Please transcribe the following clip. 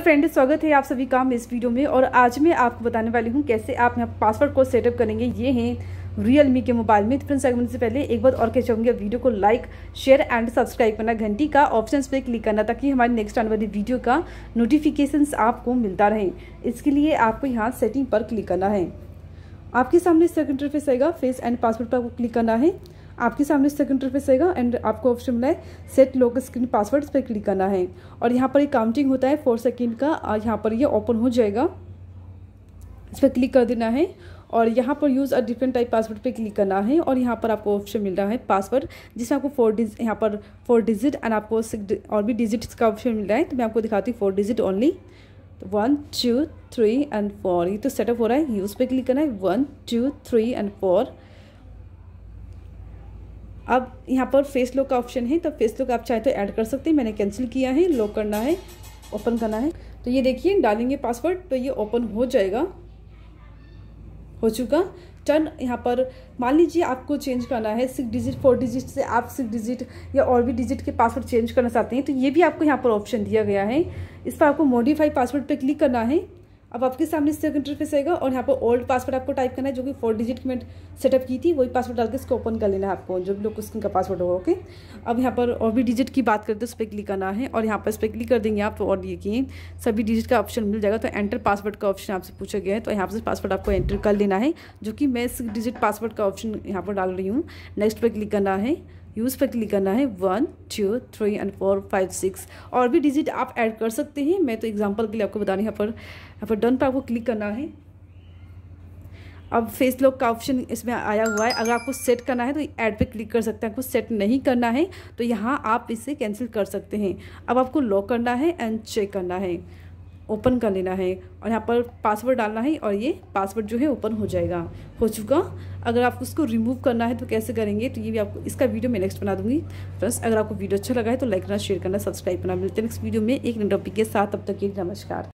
friend स्वागत है आप सभी का इस वीडियो में और आज मैं आपको बताने वाली हूँ कैसे आप यहाँ पासवर्ड को सेटअप करेंगे ये हैं रियल मी के मोबाइल में फ्रेंड्स तो अगर से पहले एक बार और कह चाहूँगी वीडियो को लाइक शेयर एंड सब्सक्राइब करना घंटी का ऑप्शन पे क्लिक करना ताकि हमारे नेक्स्ट आने वाली वीडियो का नोटिफिकेशन आपको मिलता रहे इसके लिए आपको यहाँ सेटिंग पर क्लिक करना है आपके सामने सेकेंड इंटरफेस आएगा फेस एंड पासवर्ड पर क्लिक करना है आपके सामने सेकंड इंटरफेस आएगा एंड आपको ऑप्शन मिला है सेट लॉक स्क्रीन पासवर्ड इस पर क्लिक करना है और यहाँ पर एक काउंटिंग होता है फोर सेकेंड का यहाँ पर ये ओपन हो जाएगा इस पर क्लिक कर देना है और यहाँ पर use a different type password पे क्लिक करना है और यहाँ पर आपको ऑप्शन मिल रहा है पासवर्ड जिसमें आपको फोर डिज यहाँ पर फोर डिजिट एंड आपको और भी डिजिट्स का ऑप्शन मिल रहा है तो मैं आपको दिखाती हूँ four digit only one two three and four ये तो सेटअप हो रहा है यूज़ पे क्लिक करना है one two three and four अब यहाँ पर फेस लॉक का ऑप्शन है तो फेस लॉक आप चाहे तो ऐड कर सकते हैं मैंने कैंसिल किया है लॉक करना है ओपन करना है तो ये देखिए डालेंगे पासवर्ड तो ये ओपन हो जाएगा हो चुका टर्न यहाँ पर मान लीजिए आपको चेंज करना है सिक्स डिजिट फोर डिजिट से आप सिक्स डिजिट या और भी डिजिट के पासवर्ड चेंज करना चाहते हैं तो ये भी आपको यहाँ पर ऑप्शन दिया गया है इस पर आपको मॉडिफाई पासवर्ड पर क्लिक करना है अब आपके सामने इससे इंटरफेस आएगा और यहाँ पर ओल्ड पासवर्ड आपको टाइप करना है जो कि फोर डिजिट की सेटअप की थी वही पासवर्ड डाल के इसको ओपन कर लेना है आपको जो भी लोग स्क्रीन का पासवर्ड होगा ओके अब यहाँ पर और भी डिजिट की बात करते हैं उस पर क्लिक करना है और यहाँ पर इस पर क्लिक कर देंगे आप तो और ये कि सभी डिजिट का ऑप्शन मिल जाएगा तो एंटर पासवर्ड का ऑप्शन आपसे पूछा गया है तो यहाँ से पासवर्ड आपको एंटर कर लेना है जो कि मैं इस डिजिट पासवर्ड का ऑप्शन यहाँ पर डाल रही हूँ नेक्स्ट पर क्लिक करना है यूज़ पर क्लिक करना है one two three and four five six और भी डिजिट आप ऐड कर सकते हैं मैं तो एग्जांपल के लिए आपको बताने यहाँ पर यहाँ पर डन पर आपको क्लिक करना है अब फेस लॉक का ऑप्शन इसमें आया हुआ है अगर आपको सेट करना है तो ऐड पे क्लिक कर सकते हैं आपको सेट नहीं करना है तो यहाँ आप इसे कैंसिल कर सकते हैं अब आपको लॉक करना है एंड चेक करना है ओपन कर लेना है और यहाँ पर पासवर्ड डालना है और ये पासवर्ड जो है ओपन हो जाएगा हो चुका अगर आपको उसको रिमूव करना है तो कैसे करेंगे तो ये भी आपको इसका वीडियो मैं नेक्स्ट बना दूँगी फ्रेंड्स अगर आपको वीडियो अच्छा लगा है तो लाइक करना शेयर करना सब्सक्राइब करना मिलते हैं नेक्स्ट वीडियो में एक नए टॉपिक के साथ अब तक के नमस्कार